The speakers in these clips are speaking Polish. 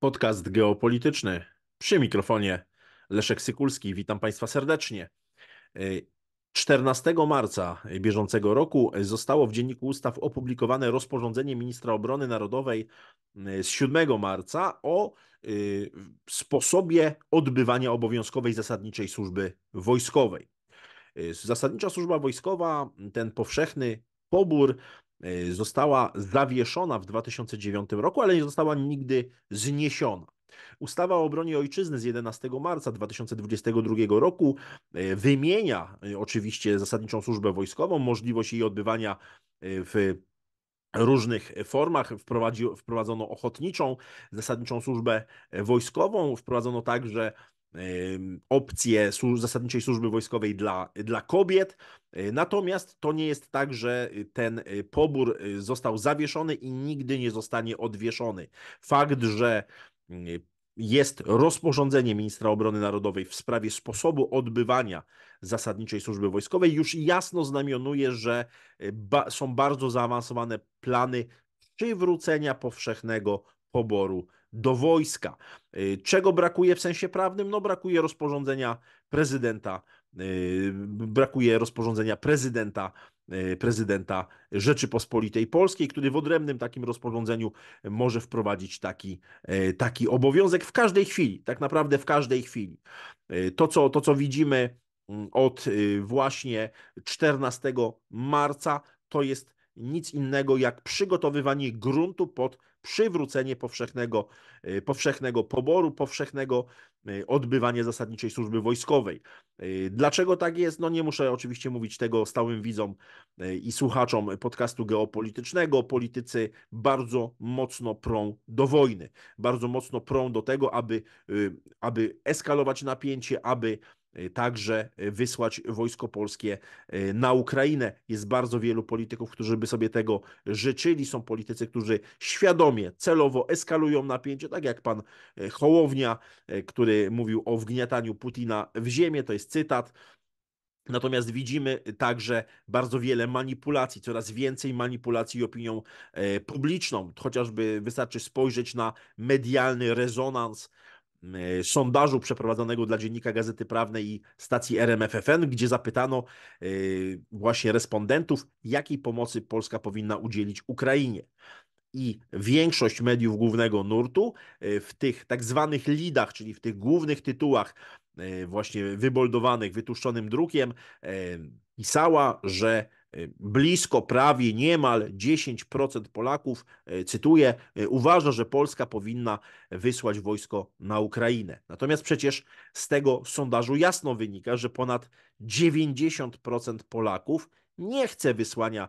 Podcast geopolityczny przy mikrofonie Leszek Sykulski. Witam Państwa serdecznie. 14 y, marca bieżącego roku zostało w Dzienniku Ustaw opublikowane rozporządzenie ministra obrony narodowej y, z 7 marca o y, sposobie odbywania obowiązkowej zasadniczej służby wojskowej. Zasadnicza służba wojskowa, ten powszechny pobór E, została zawieszona w 2009 roku, ale nie została nigdy zniesiona. Ustawa o obronie ojczyzny z 11 marca 2022 roku e, wymienia e, oczywiście zasadniczą służbę wojskową, możliwość jej odbywania w różnych formach. Wprowadzi, wprowadzono ochotniczą, zasadniczą służbę wojskową, wprowadzono także opcję służ zasadniczej służby wojskowej dla, dla kobiet. E, natomiast to nie jest tak, że y, ten y, pobór y, został zawieszony i nigdy nie zostanie odwieszony. Fakt, że jest rozporządzenie ministra obrony narodowej w sprawie sposobu odbywania zasadniczej służby wojskowej, już jasno znamionuje, że ba są bardzo zaawansowane plany przywrócenia powszechnego poboru do wojska. Y, czego brakuje w sensie prawnym? No brakuje rozporządzenia prezydenta, y, brakuje rozporządzenia prezydenta y, prezydenta Rzeczypospolitej Polskiej, który w odrębnym takim rozporządzeniu może wprowadzić taki, taki obowiązek w każdej chwili, tak naprawdę w każdej chwili. To, co, to, co widzimy mm, od właśnie 14 marca, to jest nic innego jak przygotowywanie gruntu pod przywrócenie powszechnego, y, powszechnego poboru, powszechnego y, odbywania zasadniczej służby wojskowej. Y, dlaczego tak jest? No nie muszę oczywiście mówić tego stałym widzom i słuchaczom podcastu geopolitycznego. Politycy bardzo mocno prą do wojny, bardzo mocno prą do tego, aby, aby eskalować napięcie, aby Y, także y, wysłać wojsko polskie y, na Ukrainę. Jest bardzo wielu polityków, którzy by sobie tego życzyli. Są politycy, którzy świadomie, celowo eskalują napięcie, tak jak pan Hołownia, który mówił o wgniataniu Putina w ziemię, to jest cytat. Natomiast widzimy także bardzo wiele manipulacji, coraz więcej manipulacji opinią publiczną. Chociażby wystarczy spojrzeć na medialny rezonans sondażu przeprowadzonego dla Dziennika Gazety Prawnej i stacji RMFFN, gdzie zapytano y, właśnie respondentów, jakiej pomocy Polska powinna udzielić Ukrainie. I większość mediów głównego nurtu y, w tych tak zwanych lidach, czyli w tych głównych tytułach, y, właśnie wyboldowanych, wytuszczonym drukiem, pisała, że Y, blisko, prawie niemal 10% Polaków, y, cytuję, y, uważa, że Polska powinna wysłać wojsko na Ukrainę. Natomiast przecież z tego sondażu jasno wynika, że ponad 90% Polaków nie chce wysłania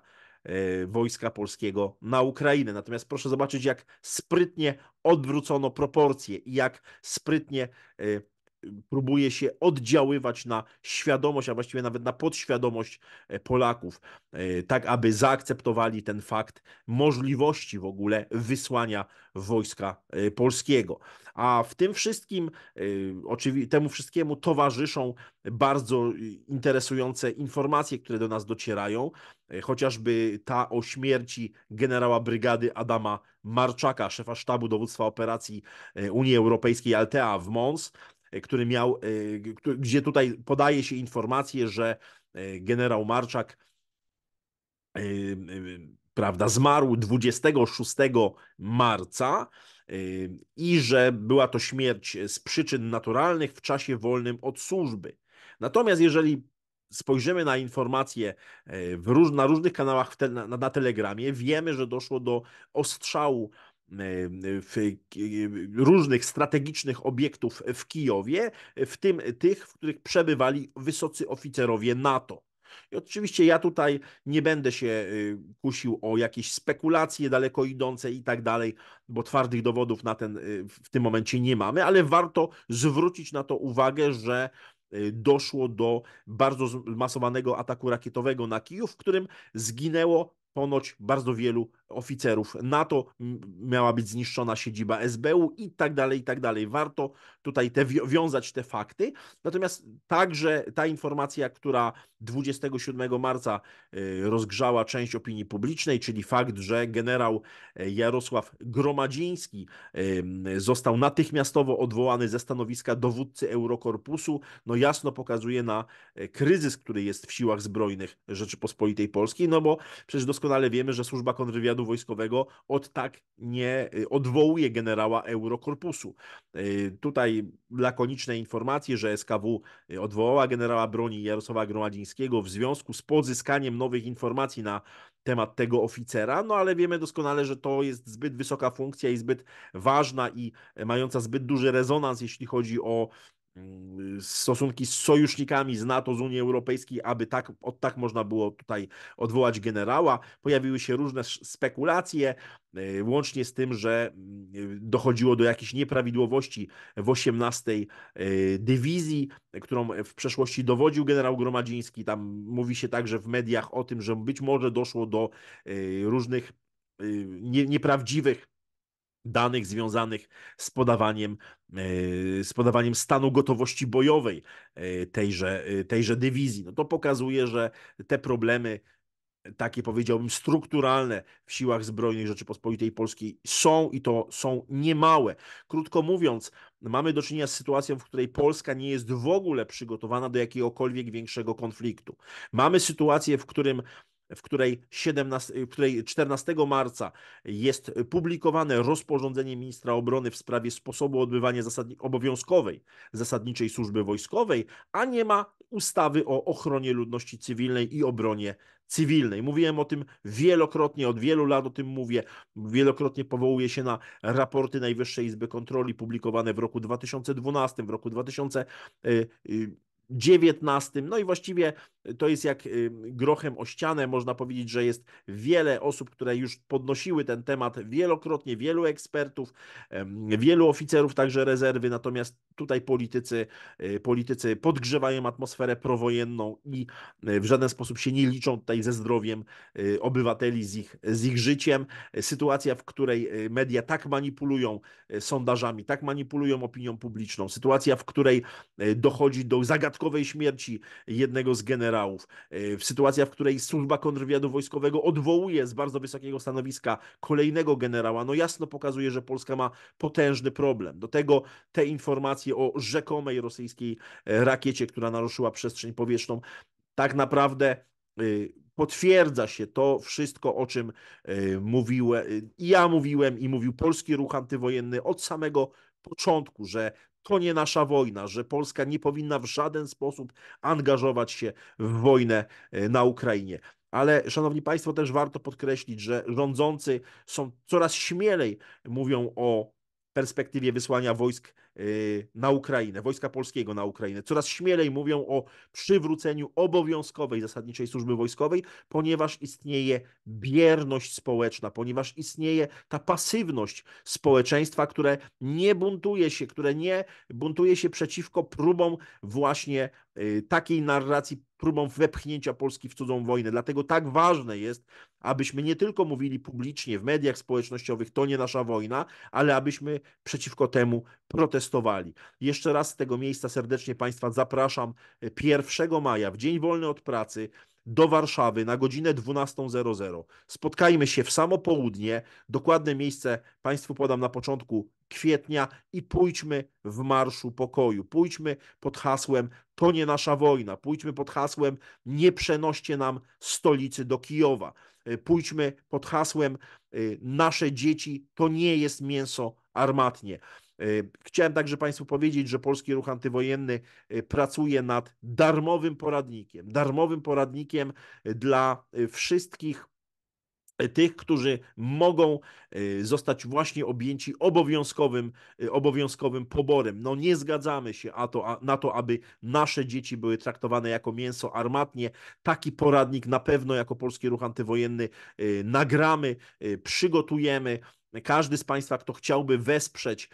wojska polskiego na Ukrainę. Natomiast proszę zobaczyć, jak sprytnie odwrócono proporcje i jak sprytnie próbuje się oddziaływać na świadomość, a właściwie nawet na podświadomość e, Polaków, e, tak aby zaakceptowali ten fakt możliwości w ogóle wysłania wojska e, polskiego. A w tym wszystkim, temu wszystkiemu towarzyszą bardzo interesujące informacje, które do nas docierają, chociażby ta o śmierci generała brygady Adama Marczaka, szefa sztabu dowództwa operacji Unii Europejskiej Altea w Mons. E, który miał, e, gdzie tutaj podaje się informację, że e, generał Marczak prawda, zmarł 26 marca i że była to śmierć z przyczyn naturalnych w czasie wolnym od służby. Natomiast jeżeli spojrzymy na informacje róż, na różnych kanałach te, na, na Telegramie, wiemy, że doszło do ostrzału Y, y, y, różnych strategicznych obiektów w Kijowie, w tym tych, w których przebywali wysocy oficerowie NATO. I oczywiście ja tutaj nie będę się kusił o jakieś spekulacje daleko idące i tak dalej, bo twardych dowodów na ten w tym momencie nie mamy, ale warto zwrócić na to uwagę, że doszło do bardzo zmasowanego ataku rakietowego na Kijów, w którym zginęło ponoć bardzo wielu oficerów NATO, miała być zniszczona siedziba SBU i tak dalej, i tak dalej. Warto tutaj te, wiązać te fakty. Natomiast także ta informacja, która 27 marca y, rozgrzała część opinii publicznej, czyli fakt, że generał y, Jarosław Gromadziński y, został natychmiastowo odwołany ze stanowiska dowódcy Eurokorpusu, no jasno pokazuje na kryzys, który jest w siłach zbrojnych Rzeczypospolitej Polskiej, no bo przecież doskonale wiemy, że służba kontrwywiadu wywiadu wojskowego od tak nie y, odwołuje generała Eurokorpusu. Y, tutaj lakoniczne informacje, że SKW y, odwołała generała broni Jarosława Gromadzińskiego w związku z pozyskaniem nowych informacji na temat tego oficera, no ale wiemy doskonale, że to jest zbyt wysoka funkcja i zbyt ważna i mająca zbyt duży rezonans, jeśli chodzi o Y, stosunki z sojusznikami z NATO, z Unii Europejskiej, aby tak, od tak można było tutaj odwołać generała. Pojawiły się różne spekulacje, y, łącznie z tym, że y, dochodziło do jakichś nieprawidłowości w 18 dywizji, którą w przeszłości dowodził generał Gromadziński. Tam mówi się także w mediach o tym, że być może doszło do różnych nieprawdziwych danych związanych z podawaniem, e, z podawaniem stanu gotowości bojowej e, tejże, e, tejże dywizji. No to pokazuje, że te problemy takie powiedziałbym strukturalne w siłach zbrojnych Rzeczypospolitej Polskiej są i to są niemałe. Krótko mówiąc, mamy do czynienia z sytuacją, w której Polska nie jest w ogóle przygotowana do jakiegokolwiek większego konfliktu. Mamy sytuację, w którym w której, 17, w której 14 marca jest publikowane rozporządzenie ministra obrony w sprawie sposobu odbywania zasadni obowiązkowej zasadniczej służby wojskowej, a nie ma ustawy o ochronie ludności cywilnej i obronie cywilnej. Mówiłem o tym wielokrotnie, od wielu lat o tym mówię. Wielokrotnie powołuję się na raporty Najwyższej Izby Kontroli publikowane w roku 2012, w roku 2000. XIX. No i właściwie to jest jak y, grochem o ścianę. Można powiedzieć, że jest wiele osób, które już podnosiły ten temat wielokrotnie, wielu ekspertów, wielu oficerów także rezerwy, natomiast tutaj politycy, y, politycy podgrzewają atmosferę prowojenną i y, w żaden sposób się nie liczą tutaj ze zdrowiem obywateli, z ich, z ich życiem. Sytuacja, w której media tak manipulują sondażami, tak manipulują opinią publiczną, sytuacja, w której dochodzi do zagadkowania przypadkowej śmierci jednego z generałów, e, w sytuacja, w której służba kontrwywiadu wojskowego odwołuje z bardzo wysokiego stanowiska kolejnego generała, no jasno pokazuje, że Polska ma potężny problem. Do tego te informacje o rzekomej rosyjskiej e, rakiecie, która naruszyła przestrzeń powietrzną, tak naprawdę e, potwierdza się to wszystko, o czym mówiłem, ja mówiłem i mówił polski ruch antywojenny od samego początku, że to nie nasza wojna, że Polska nie powinna w żaden sposób angażować się w wojnę e, na Ukrainie. Ale, szanowni Państwo, też warto podkreślić, że rządzący są coraz śmielej mówią o perspektywie wysłania wojsk Y, na Ukrainę, Wojska Polskiego na Ukrainę. Coraz śmielej mówią o przywróceniu obowiązkowej zasadniczej służby wojskowej, ponieważ istnieje bierność społeczna, ponieważ istnieje ta pasywność społeczeństwa, które nie buntuje się, które nie buntuje się przeciwko próbom właśnie y, takiej narracji, próbom wepchnięcia Polski w cudzą wojnę. Dlatego tak ważne jest, abyśmy nie tylko mówili publicznie w mediach społecznościowych, to nie nasza wojna, ale abyśmy przeciwko temu protestowali. Jeszcze raz z tego miejsca serdecznie Państwa zapraszam 1 e, maja, w dzień wolny od pracy, do Warszawy na godzinę 12.00. Spotkajmy się w samo południe. Dokładne miejsce Państwu podam na początku kwietnia i pójdźmy w marszu pokoju. Pójdźmy pod hasłem to nie nasza wojna. Pójdźmy pod hasłem nie przenoście nam stolicy do Kijowa. E, pójdźmy pod hasłem e, nasze dzieci to nie jest mięso armatnie. Y, chciałem także Państwu powiedzieć, że Polski Ruch Antywojenny y, pracuje nad darmowym poradnikiem, darmowym poradnikiem y, dla wszystkich tych, którzy mogą zostać właśnie objęci obowiązkowym, obowiązkowym poborem. No nie zgadzamy się a to, a, na to, aby nasze dzieci były traktowane jako mięso armatnie. Taki poradnik na pewno jako Polski Ruch Antywojenny nagramy, przygotujemy. Każdy z Państwa, kto chciałby wesprzeć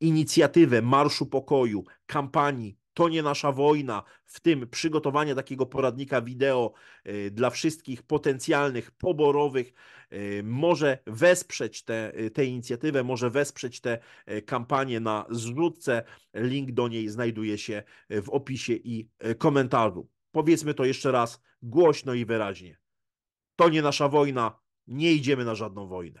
inicjatywę Marszu Pokoju, kampanii To nie nasza wojna, w tym przygotowanie takiego poradnika wideo y, dla wszystkich potencjalnych poborowych, y, może wesprzeć y, tę te, te inicjatywę, może wesprzeć tę kampanię na zrzutce. Link do niej znajduje się w opisie i komentarzu. Powiedzmy to jeszcze raz głośno i wyraźnie. To nie nasza wojna, nie idziemy na żadną wojnę.